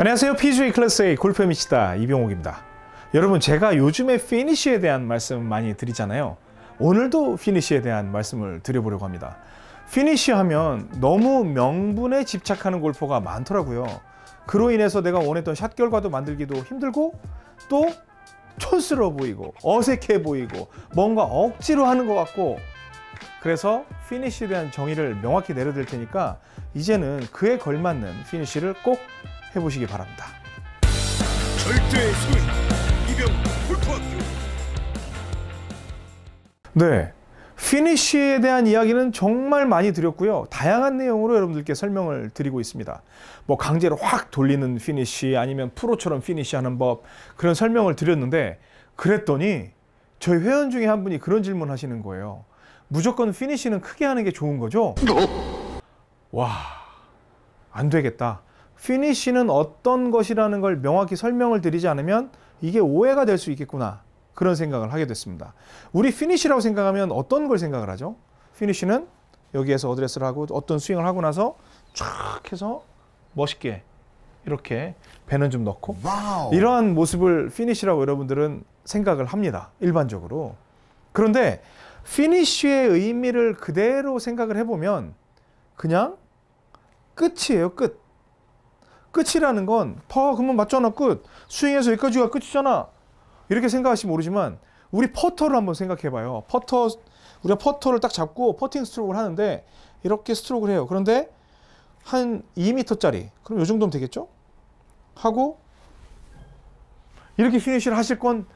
안녕하세요. PGA 클래스 A 골프 미치다 이병옥입니다. 여러분 제가 요즘에 피니쉬에 대한 말씀 많이 드리잖아요. 오늘도 피니쉬에 대한 말씀을 드려보려고 합니다. 피니쉬 하면 너무 명분에 집착하는 골퍼가 많더라고요. 그로 인해서 내가 원했던 샷 결과도 만들기도 힘들고 또 촌스러워 보이고 어색해 보이고 뭔가 억지로 하는 것 같고 그래서 피니쉬에 대한 정의를 명확히 내려드릴 테니까 이제는 그에 걸맞는 피니쉬를 꼭 해보시기 바랍니다. 절대 이병 골프학교 네. 피니쉬에 대한 이야기는 정말 많이 드렸고요. 다양한 내용으로 여러분들께 설명을 드리고 있습니다. 뭐 강제로 확 돌리는 피니쉬 아니면 프로처럼 피니쉬하는 법 그런 설명을 드렸는데 그랬더니 저희 회원 중에 한 분이 그런 질문 하시는 거예요. 무조건 피니쉬는 크게 하는 게 좋은 거죠? 어? 와, 안 되겠다. 피니쉬는 어떤 것이라는 걸 명확히 설명을 드리지 않으면 이게 오해가 될 수 있겠구나 그런 생각을 하게 됐습니다. 우리 피니쉬라고 생각하면 어떤 걸 생각을 하죠? 피니쉬는 여기에서 어드레스를 하고 어떤 스윙을 하고 나서 촥 해서 멋있게 이렇게 배는 좀 넣고 와우. 이러한 모습을 피니쉬라고 여러분들은 생각을 합니다. 일반적으로. 그런데 피니쉬의 의미를 그대로 생각을 해보면 그냥 끝이에요. 끝. 끝이라는 건 퍼, 그러면 맞잖아, 끝. 스윙에서 여기까지가 끝이잖아. 이렇게 생각하시면 모르지만 우리 퍼터를 한번 생각해 봐요. 퍼터, 우리가 퍼터를 딱 잡고 퍼팅 스트로크를 하는데 이렇게 스트로크를 해요. 그런데 한 2m짜리, 그럼 요 정도면 되겠죠? 하고 이렇게 피니쉬를 하실 건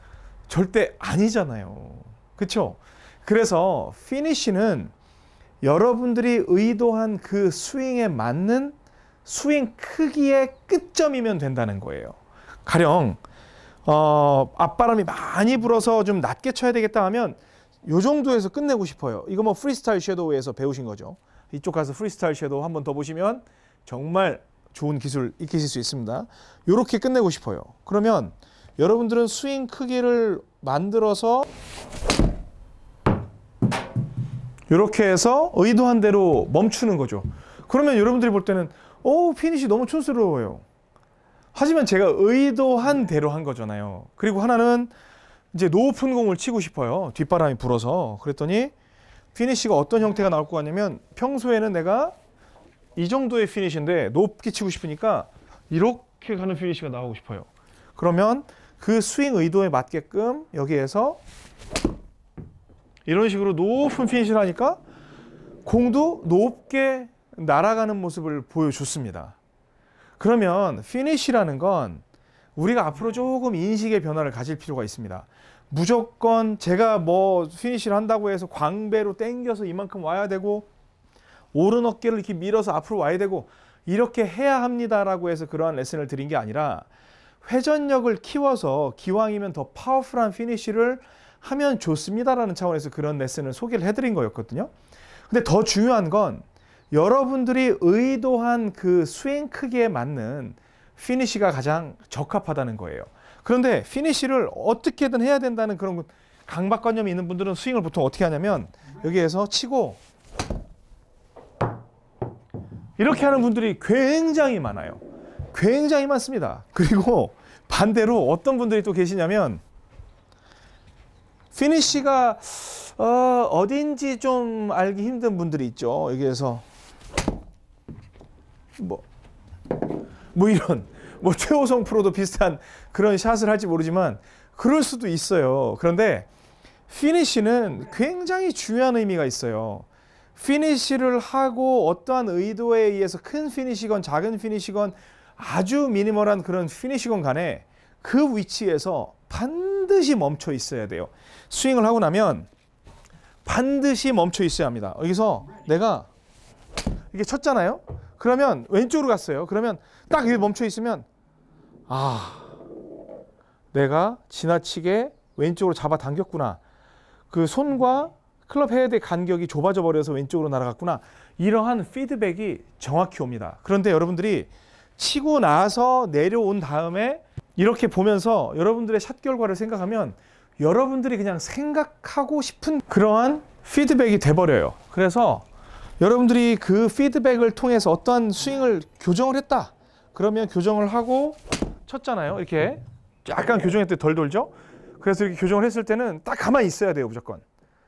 절대 아니잖아요. 그쵸 그래서 피니쉬는 여러분들이 의도한 그 스윙에 맞는 스윙 크기의 끝점이면 된다는 거예요. 가령 어, 앞바람이 많이 불어서 좀 낮게 쳐야 되겠다 하면 요 정도에서 끝내고 싶어요. 이거 뭐 프리스타일 섀도우에서 배우신 거죠. 이쪽 가서 프리스타일 섀도우 한 번 더 보시면 정말 좋은 기술 익히실 수 있습니다. 요렇게 끝내고 싶어요. 그러면 여러분들은 스윙 크기를 만들어서 요렇게 해서 의도한 대로 멈추는 거죠. 그러면 여러분들이 볼 때는 오피니쉬 너무 촌스러워요. 하지만 제가 의도한 음. 대로 한 거잖아요. 그리고 하나는 이제 높은 공을 치고 싶어요. 뒷바람이 불어서 그랬더니 피니쉬가 어떤 형태가 나올 것 같냐면 평소에는 내가 이 정도의 피니쉬인데 높게 치고 싶으니까 이렇게 가는 피니쉬가 나오고 싶어요. 그러면 그 스윙 의도에 맞게끔 여기에서 이런 식으로 높은 피니쉬를 하니까 공도 높게 날아가는 모습을 보여줬습니다. 그러면 피니시라는 건 우리가 앞으로 조금 인식의 변화를 가질 필요가 있습니다. 무조건 제가 뭐 피니시를 한다고 해서 광배로 땡겨서 이만큼 와야 되고 오른 어깨를 이렇게 밀어서 앞으로 와야 되고 이렇게 해야 합니다라고 해서 그러한 레슨을 드린 게 아니라 회전력을 키워서 기왕이면 더 파워풀한 피니쉬를 하면 좋습니다라는 차원에서 그런 레슨을 소개를 해드린 거였거든요. 근데 더 중요한 건 여러분들이 의도한 그 스윙 크기에 맞는 피니쉬가 가장 적합하다는 거예요. 그런데 피니쉬를 어떻게든 해야 된다는 그런 강박관념이 있는 분들은 스윙을 보통 어떻게 하냐면 여기에서 치고 이렇게 하는 분들이 굉장히 많아요. 굉장히 많습니다. 그리고 반대로 어떤 분들이 또 계시냐면 피니쉬가 어, 어딘지 좀 알기 힘든 분들이 있죠. 여기에서 뭐, 뭐 이런, 뭐 최호성 프로도 비슷한 그런 샷을 할지 모르지만 그럴 수도 있어요. 그런데 피니쉬는 굉장히 중요한 의미가 있어요. 피니쉬를 하고 어떠한 의도에 의해서 큰 피니쉬건 작은 피니쉬건 아주 미니멀한 그런 피니쉬건 간에 그 위치에서 반드시 멈춰 있어야 돼요. 스윙을 하고 나면 반드시 멈춰 있어야 합니다. 여기서 내가 이게 쳤잖아요. 그러면 왼쪽으로 갔어요. 그러면 딱 여기 멈춰 있으면 아 내가 지나치게 왼쪽으로 잡아당겼구나. 그 손과 클럽 헤드의 간격이 좁아져 버려서 왼쪽으로 날아갔구나. 이러한 피드백이 정확히 옵니다. 그런데 여러분들이 치고 나서 내려온 다음에 이렇게 보면서 여러분들의 샷 결과를 생각하면 여러분들이 그냥 생각하고 싶은 그러한 피드백이 돼버려요. 그래서 여러분들이 그 피드백을 통해서 어떠한 스윙을 교정을 했다. 그러면 교정을 하고 쳤잖아요. 이렇게 약간 교정했을때 덜 돌죠. 그래서 이렇게 교정을 했을 때는 딱 가만히 있어야 돼요. 무조건.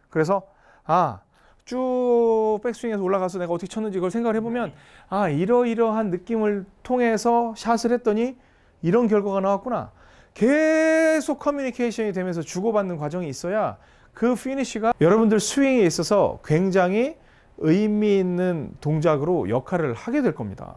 그래서 아, 쭉 백스윙에서 올라가서 내가 어떻게 쳤는지 그걸 생각을 해보면 아, 이러이러한 느낌을 통해서 샷을 했더니 이런 결과가 나왔구나. 계속 커뮤니케이션이 되면서 주고받는 과정이 있어야 그 피니쉬가 여러분들 스윙에 있어서 굉장히 의미 있는 동작으로 역할을 하게 될 겁니다.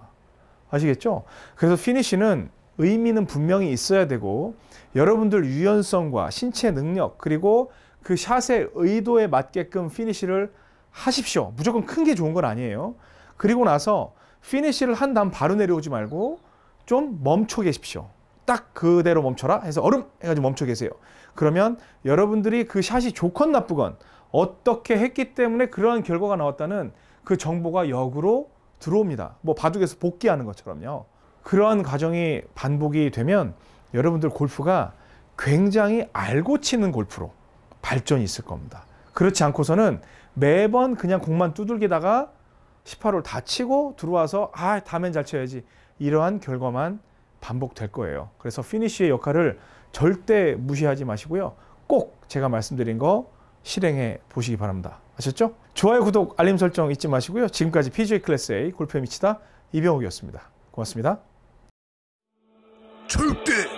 아시겠죠? 그래서 피니쉬는 의미는 분명히 있어야 되고 여러분들 유연성과 신체 능력 그리고 그 샷의 의도에 맞게끔 피니쉬를 하십시오. 무조건 큰 게 좋은 건 아니에요. 그리고 나서 피니쉬를 한 다음 바로 내려오지 말고 좀 멈춰 계십시오. 딱 그대로 멈춰라 해서 얼음 해가지고 멈춰 계세요. 그러면 여러분들이 그 샷이 좋건 나쁘건 어떻게 했기 때문에 그러한 결과가 나왔다는 그 정보가 역으로 들어옵니다. 뭐 바둑에서 복귀하는 것처럼요. 그러한 과정이 반복이 되면 여러분들 골프가 굉장히 알고 치는 골프로 발전이 있을 겁니다. 그렇지 않고서는 매번 그냥 공만 두들기다가 18홀 다 치고 들어와서 아 다음엔 잘 쳐야지 이러한 결과만 반복될 거예요. 그래서 피니쉬의 역할을 절대 무시하지 마시고요. 꼭 제가 말씀드린 거 실행해 보시기 바랍니다. 아셨죠? 좋아요, 구독, 알림 설정 잊지 마시고요. 지금까지 PJ 클래스 A 골프에 미치다 이병욱이었습니다. 고맙습니다. 절대